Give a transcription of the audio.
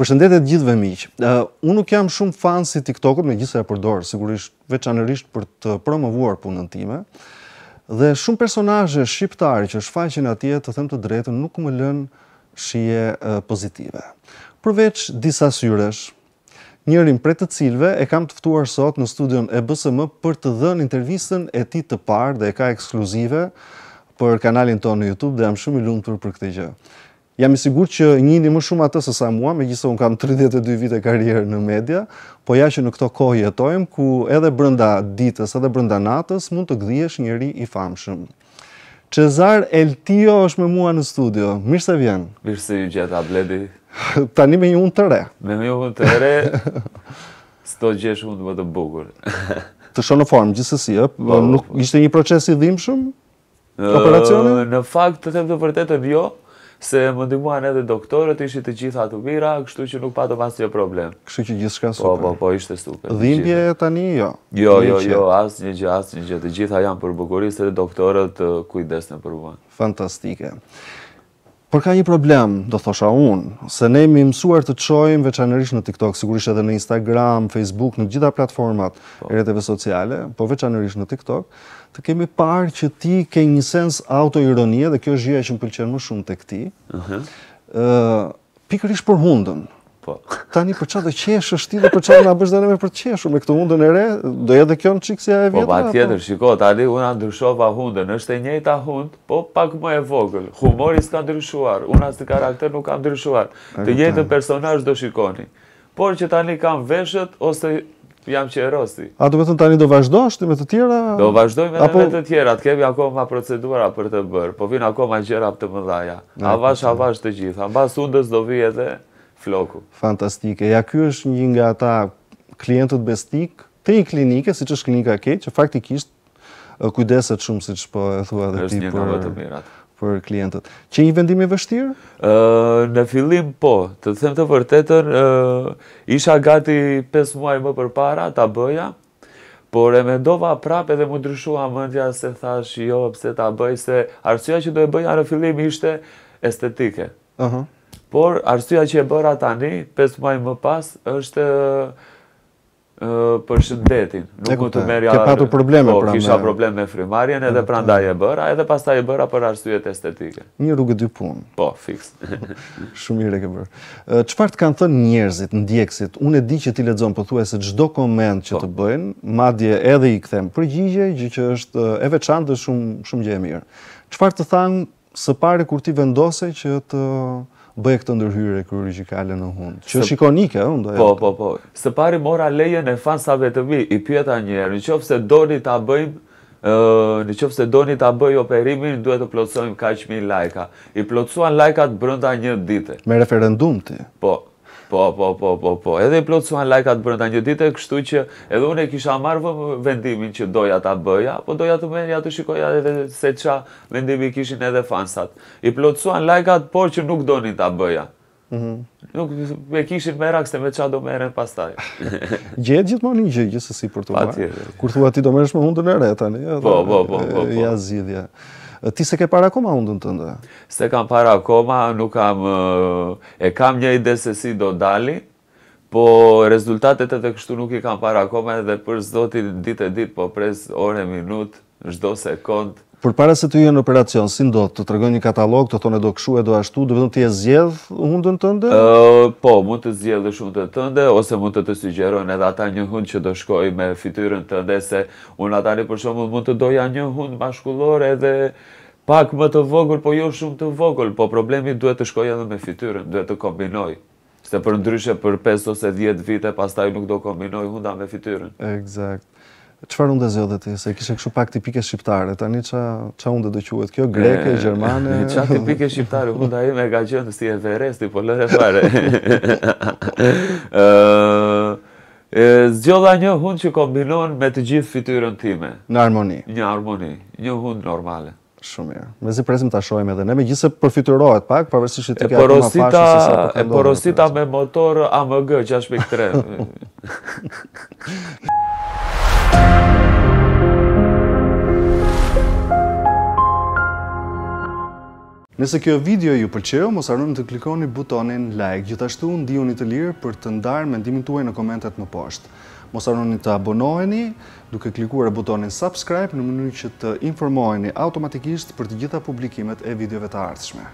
Përshëndetje të gjithëve miq. Uh, unë nuk jam shumë fan si TikTokut, me gjithëse e përdor, sigurisht veçanërisht për të promovuar punën time. Dhe shumë personazhe shqiptare që shfaqen atje, të them të drejtën, nuk më lën shije uh, pozitive. Përveç disa syresh, njërin prej të cilëve e kam të ftuar sot në studion e BSM për të dhënë intervistën e tij të parë dhe e ka ekskluzive për kanalin tonë në YouTube dhe jam shumë i lumtur për këtë gjë jam i sigur që njini më shumë atës e sa mua, me gjithë unë kam 32 vite karierë në media, po ja që në këto kohë jetojmë, ku edhe brënda ditës, edhe brënda natës, mund të gdhiesh njëri i famshëm. Cezar Eltio është me mua në studio. Mirë se vjen. Mirë se ju gjatë abledi. Tani me një unë të re. Me një unë të re, s'to gjesh mund të më të bukur. të shonë në formë, gjithësësi, ëpë. Po po, nuk po. ishte një proces i dhimë shumë? Në fakt, të them të vërtetën, jo se më ndihmuan edhe doktorët, ishit të gjitha të mira, kështu që nuk pato asnjë jo problem. Kështu që gjithçka po, super. Po, po, po, ishte super. Dhimbje tani jo. Jo, jo, jo, asnjë gjë, asnjë gjë. Të gjitha janë për bukurisë të doktorët kujdesën për mua. Fantastike. Por ka një problem, do thosha unë, se ne mi mësuar të qojmë veçanërish në TikTok, sigurisht edhe në Instagram, Facebook, në gjitha platformat po. e reteve sociale, po veçanërish në TikTok, të kemi parë që ti ke një sens autoironie, dhe kjo është gjëja që më pëlqenë më shumë të këti, pikërish për hundën, Po. Tani për çfarë do qeshësh ti dhe për çfarë na bësh dënëme për të qeshur me këtë hundën e re? Do jetë kjo në çiksia e vjetra. Po pa tjetër, tani unë ndryshova hundën, është e njëjta hund, po pak më e vogël. Humori s'ka ndryshuar, unë as të karakter nuk ka ndryshuar. Të njëjtë personazh do shikoni. Por që tani kam veshët ose jam që erosi. A do të thon tani do vazhdosh ti me të tjera? Do vazhdoj me të po... tjera, të kemi akoma procedura për të bërë, po vin akoma gjëra të mëdha. Avash avash të gjitha. Mbas hundës do vi edhe floku. Fantastike. Ja, ky është një nga ata klientët bestik të i klinike, si që është klinika ke, që faktikisht kujdeset shumë, si që po e thua dhe ti për, për klientët. Që i vendimi vështirë? në fillim, po, të them të vërtetën, isha gati 5 muaj më për para, ta bëja, Por e mendova prapë edhe më ndryshua mëndja se thash jo pse ta bëj se arsyeja që do e bëja në fillim ishte estetike. Aha. Por, arsia që e bëra tani, 5 maj më pas, është për shëndetin. Nuk më të merja... Ke patu probleme, po, kisha probleme me frimarjen, edhe pra ndaj e bëra, edhe pas ta e bëra për arsujet estetike. Një rrugë dy punë. Po, fix. Shumë mirë e ke bërë. Qëfar të kanë thënë njerëzit, ndjekësit, unë e di që ti ledzon për po thua se gjdo koment që po. të bëjnë, madje edhe i këthem përgjigje, gjë që është e veçantë shumë, shumë gjë e mirë. Qëfar të thanë së pare kur ti vendose që të bëjë këtë ndërhyrë e në hund. Që është ikonike, unë dojë. Po, po, po, po. Së pari mora leje në fansave të mi, i pjeta njerë, në qofë se do një të abëjmë, në qofë se operimin, duhet të plotësojmë ka qëmi lajka. I plotësuan lajkat brënda një dite. Me referendum të? Po, Po, po, po, po, po. Edhe i plotësuan lajkat brënda një dite, kështu që edhe unë e kisha marrë vendimin që doja ta bëja, po doja të menja të shikoja edhe se qa vendimi kishin edhe fansat. I plotësuan lajkat, por që nuk donin ta bëja. Mhm. Nuk e kishin me rakse me qa do meren pas taj. Gjetë gjithmonë një gjithë gjithë si për të marrë. Kur thua ti do meresh me hundën e re, tani. Po, po, po, po, po. Ja zidhja. Ti se ke para akoma mundën të ndë? Se kam para akoma, nuk kam... E kam një ide se si do dali, po rezultatet e kështu nuk i kam para akoma edhe për zdo ti ditë e ditë, po pres orë minut, minutë, zdo sekundë, Për para se të ju në operacion, si do të tregoj një katalog, të thonë do këshu e do ashtu, dhe vetëm të jetë zjedhë hundën të ndë? Po, mund të zjedhë shumë të të ndë, ose mund të të sugjerojnë edhe ata një hundë që do shkoj me fityrën të ndë, se unë ata një përshomë mund të doja një hundë mashkullore edhe pak më të vogël, po jo shumë të vogël, po problemi duhet të shkoj edhe me fityrën, duhet të kombinoj. Se për ndryshe për 5 ose 10 vite, pastaj nuk do kombinoj hunda me fytyrën. Eksakt çfarë unë zëdhe ti, se kishe kështu pak tipike shqiptare. Tani ç'a ç'a unë do quhet kjo greke, e, gjermane. Ç'a tipike shqiptare, unë ai më ka qenë si Everesti, po lëre fare. Ëh Zgjodha një hund që kombinon me të gjithë fytyrën time. Në harmoni. Një harmoni, një hund normale. Shumë mirë. Me zi presim të shohim edhe ne, me gjithë se përfiturohet pak, përvërsi që të kja këma fashë, se sa po E porosita me motor AMG 6.3. Nëse kjo video ju pëlqeu, mos harroni të klikoni butonin like. Gjithashtu ndihuni të lirë për të ndarë mendimin tuaj në komentet më poshtë. Mos harroni të abonoheni duke klikuar butonin subscribe në mënyrë që të informoheni automatikisht për të gjitha publikimet e videove të ardhshme.